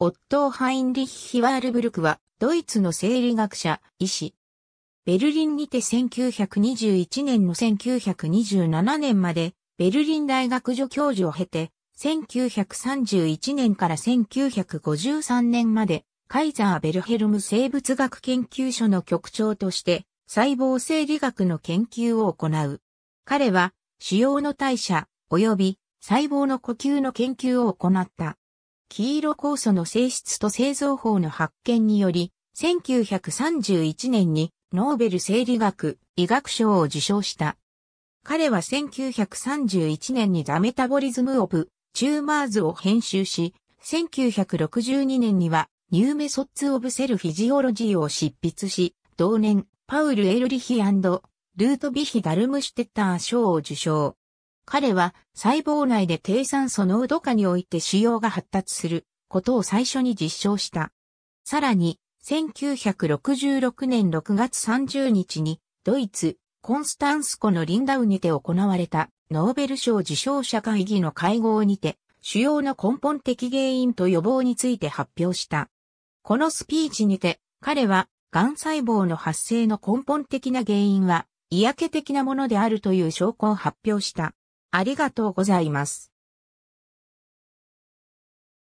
オットー・ハインリッヒ・ワールブルクは、ドイツの生理学者、医師。ベルリンにて1921年の1927年まで、ベルリン大学助教授を経て、1931年から1953年まで、カイザー・ベルヘルム生物学研究所の局長として、細胞生理学の研究を行う。彼は、腫瘍の代謝、及び細胞の呼吸の研究を行った。黄色酵素の性質と製造法の発見により、1931年にノーベル生理学医学賞を受賞した。彼は1931年にザメタボリズムオブチューマーズを編集し、1962年にはニューメソッツオブセルフィジオロジーを執筆し、同年、パウル・エルリヒルート・ビヒ・ダルムシュテッター賞を受賞。彼は細胞内で低酸素濃度化において腫瘍が発達することを最初に実証した。さらに、1966年6月30日にドイツ、コンスタンスコのリンダウにて行われたノーベル賞受賞者会議の会合にて主要の根本的原因と予防について発表した。このスピーチにて彼は癌細胞の発生の根本的な原因は、嫌気的なものであるという証拠を発表した。ありがとうございます。